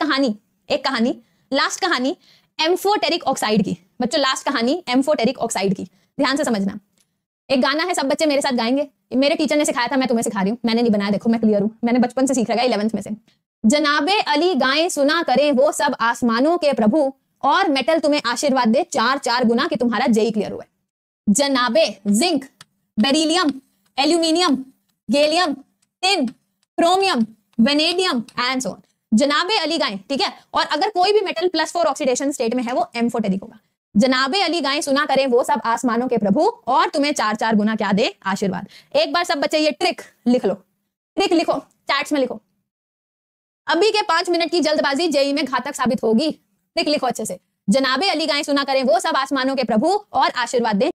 कहानी एक कहानी लास्ट कहानी एम्फोटेरिक ऑक्साइड की बच्चों लास्ट कहानी एम्फोटेरिक ऑक्साइड की ध्यान से समझना एक गाना है सब बच्चे मेरे साथ गाएंगे मेरे टीचर ने सिखाया था मैं तुम्हें सिखा रही हूँ मैंने नहीं बनाया देखो मैं क्लियर हूँ मैंने बचपन से सीख रखा इलेवंथ में से जनाबे अली गाएं सुना करें वो सब आसमानों के प्रभु और मेटल तुम्हें आशीर्वाद दे चार चार गुना कि तुम्हारा जेई क्लियर e हुआ जनाबे zinc beryllium aluminium gallium tin chromium vanadium and सोन ऑन जनाबे अली गाय ठीक है और अगर कोई भी metal plus four oxidation state में है वो एम्फोटेरिक होगा जनाबे अली गाय सुना करें वो सब आसमानों के प्रभु और तुम्हें चार चार गुना क्या दे आशीर्वाद एक बार सब बच्चे ये ट्रिक लिख लो ट्रिक लिखो चैट्स में लिखो अभी के पांच मिनट की जल्दबाजी जेई में घातक साबित होगी ट्रिक लिखो अच्छे से जनाबे अली गाय सुना करें वो सब आसमानों के प्रभु और आशीर्वाद दे